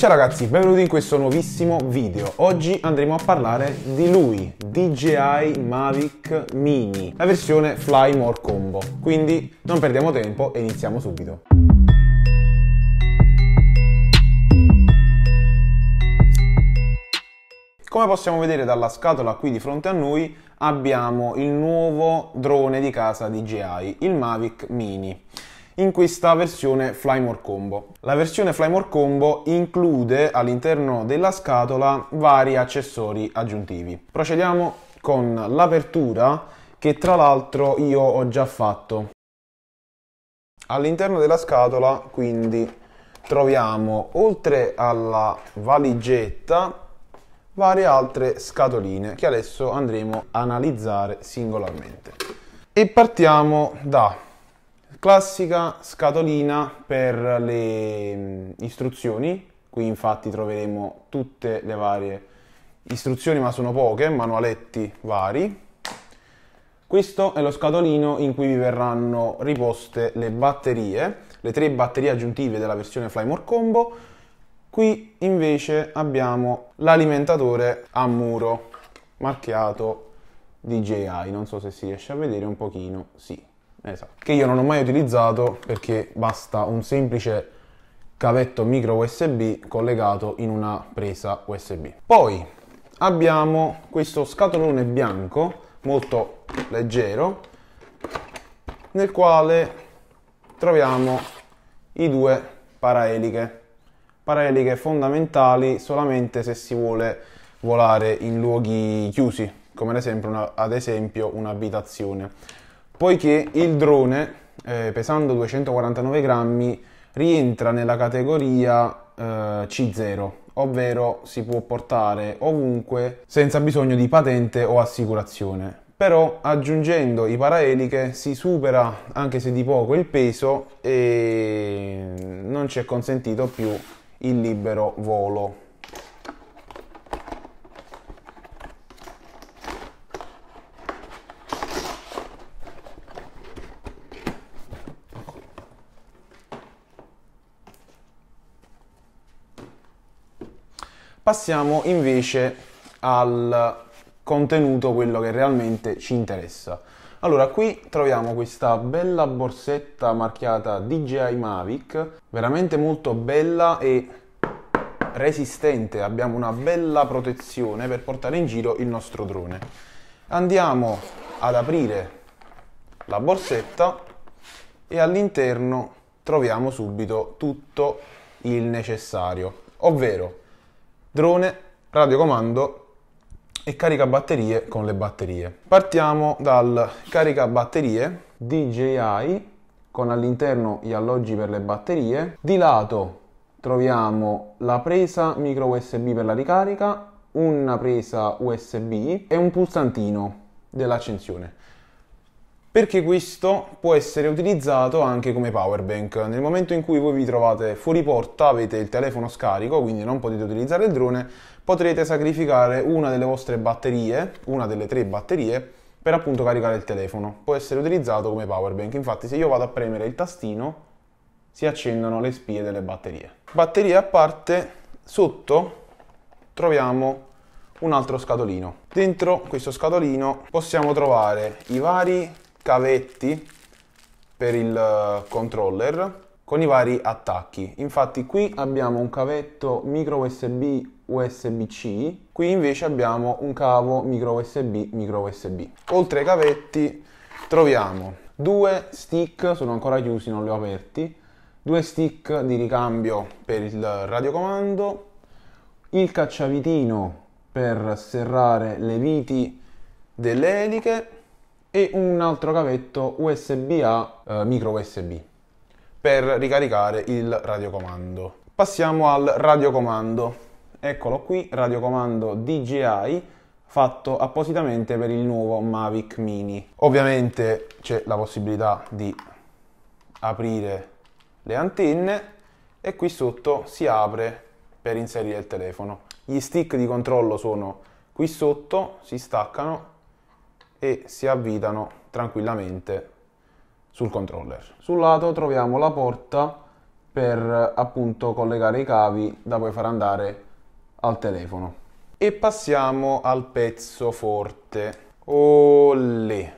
Ciao ragazzi, benvenuti in questo nuovissimo video. Oggi andremo a parlare di lui, DJI Mavic Mini, la versione Fly More Combo. Quindi non perdiamo tempo e iniziamo subito. Come possiamo vedere dalla scatola qui di fronte a noi abbiamo il nuovo drone di casa DJI, il Mavic Mini in questa versione Flymore Combo. La versione Flymore Combo include all'interno della scatola vari accessori aggiuntivi. Procediamo con l'apertura che tra l'altro io ho già fatto. All'interno della scatola quindi troviamo oltre alla valigetta varie altre scatoline che adesso andremo a analizzare singolarmente. E partiamo da Classica scatolina per le mm, istruzioni, qui infatti troveremo tutte le varie istruzioni, ma sono poche, manualetti vari. Questo è lo scatolino in cui vi verranno riposte le batterie, le tre batterie aggiuntive della versione Flymore Combo. Qui invece abbiamo l'alimentatore a muro marchiato DJI, non so se si riesce a vedere un pochino, sì, Esatto. Che io non ho mai utilizzato perché basta un semplice cavetto micro USB collegato in una presa USB. Poi abbiamo questo scatolone bianco molto leggero nel quale troviamo i due paraeliche. Paraeliche fondamentali solamente se si vuole volare in luoghi chiusi, come ad esempio, un'abitazione poiché il drone, eh, pesando 249 grammi, rientra nella categoria eh, C0, ovvero si può portare ovunque senza bisogno di patente o assicurazione. Però aggiungendo i paraeliche si supera anche se di poco il peso e non ci è consentito più il libero volo. Passiamo invece al contenuto, quello che realmente ci interessa. Allora, qui troviamo questa bella borsetta marchiata DJI Mavic, veramente molto bella e resistente, abbiamo una bella protezione per portare in giro il nostro drone. Andiamo ad aprire la borsetta e all'interno troviamo subito tutto il necessario, ovvero drone, radiocomando e caricabatterie con le batterie. Partiamo dal caricabatterie DJI con all'interno gli alloggi per le batterie. Di lato troviamo la presa micro USB per la ricarica, una presa USB e un pulsantino dell'accensione perché questo può essere utilizzato anche come power bank. Nel momento in cui voi vi trovate fuori porta, avete il telefono scarico, quindi non potete utilizzare il drone, potrete sacrificare una delle vostre batterie, una delle tre batterie, per appunto caricare il telefono. Può essere utilizzato come power bank. Infatti se io vado a premere il tastino, si accendono le spie delle batterie. Batterie a parte, sotto troviamo un altro scatolino. Dentro questo scatolino possiamo trovare i vari cavetti per il eh, controller con i vari attacchi. Infatti qui abbiamo un cavetto micro USB USB-C, qui invece abbiamo un cavo micro USB micro USB. Oltre ai cavetti troviamo due stick, sono ancora chiusi, non li ho aperti, due stick di ricambio per il radiocomando, il cacciavitino per serrare le viti delle eliche e un altro cavetto USB-A eh, micro USB per ricaricare il radiocomando. Passiamo al radiocomando. Eccolo qui, radiocomando DJI fatto appositamente per il nuovo Mavic Mini. Ovviamente c'è la possibilità di aprire le antenne e qui sotto si apre per inserire il telefono. Gli stick di controllo sono qui sotto, si staccano e si avvitano tranquillamente sul controller. Sul lato troviamo la porta per appunto collegare i cavi da poi far andare al telefono. E passiamo al pezzo forte. Olè!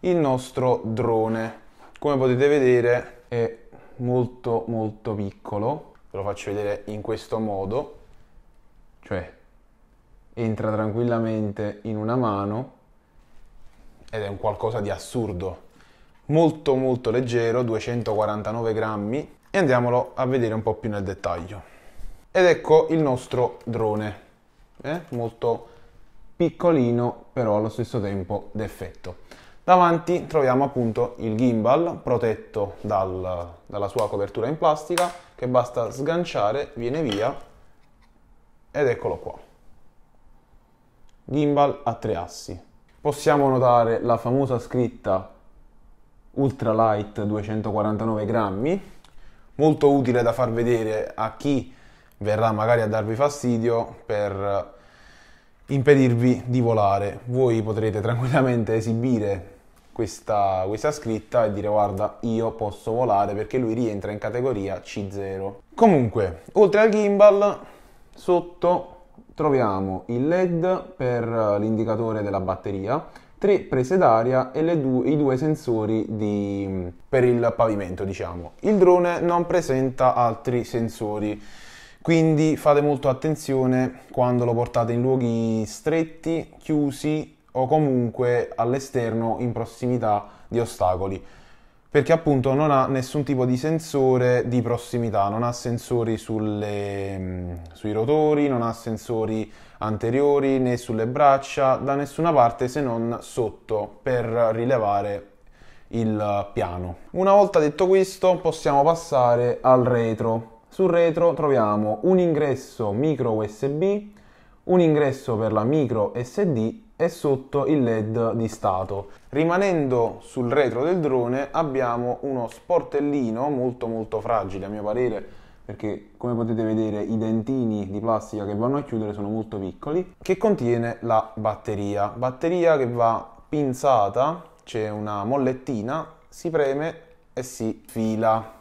Il nostro drone. Come potete vedere è molto molto piccolo. Ve lo faccio vedere in questo modo. Cioè entra tranquillamente in una mano ed è un qualcosa di assurdo. Molto molto leggero, 249 grammi e andiamolo a vedere un po' più nel dettaglio. Ed ecco il nostro drone, eh? molto piccolino però allo stesso tempo d'effetto. Davanti troviamo appunto il gimbal protetto dal, dalla sua copertura in plastica che basta sganciare, viene via ed eccolo qua. Gimbal a tre assi possiamo notare la famosa scritta ultralight 249 grammi, molto utile da far vedere a chi verrà magari a darvi fastidio per impedirvi di volare. Voi potrete tranquillamente esibire questa, questa, scritta e dire guarda io posso volare perché lui rientra in categoria C0. Comunque, oltre al gimbal, sotto troviamo il LED per l'indicatore della batteria, tre prese d'aria e due, i due sensori di, per il pavimento, diciamo. Il drone non presenta altri sensori. Quindi fate molto attenzione quando lo portate in luoghi stretti, chiusi o comunque all'esterno in prossimità di ostacoli perché appunto non ha nessun tipo di sensore di prossimità, non ha sensori sulle, mm, sui rotori, non ha sensori anteriori né sulle braccia, da nessuna parte se non sotto per rilevare il piano. Una volta detto questo possiamo passare al retro. Sul retro troviamo un ingresso micro USB, un ingresso per la micro SD e sotto il LED di stato. Rimanendo sul retro del drone abbiamo uno sportellino molto molto fragile a mio parere perché come potete vedere i dentini di plastica che vanno a chiudere sono molto piccoli che contiene la batteria. Batteria che va pinzata, c'è una mollettina, si preme e si fila.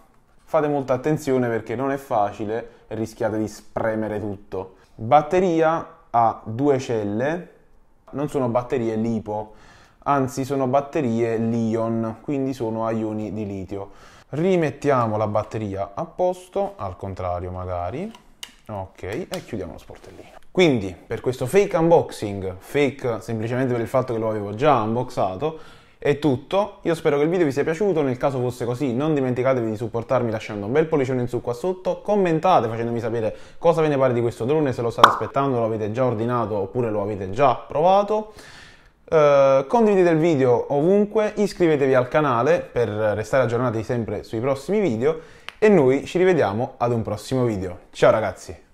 Fate molta attenzione perché non è facile e rischiate di spremere tutto. Batteria ha due celle non sono batterie lipo, anzi sono batterie Lion, quindi sono ioni di litio. Rimettiamo la batteria a posto, al contrario magari, ok, e chiudiamo lo sportellino. Quindi, per questo fake unboxing, fake semplicemente per il fatto che lo avevo già unboxato, è tutto, io spero che il video vi sia piaciuto, nel caso fosse così non dimenticatevi di supportarmi lasciando un bel pollicione in su qua sotto, commentate facendomi sapere cosa ve ne pare di questo drone, se lo state aspettando, lo avete già ordinato oppure lo avete già provato. Uh, condividete il video ovunque, iscrivetevi al canale per restare aggiornati sempre sui prossimi video e noi ci rivediamo ad un prossimo video. Ciao ragazzi!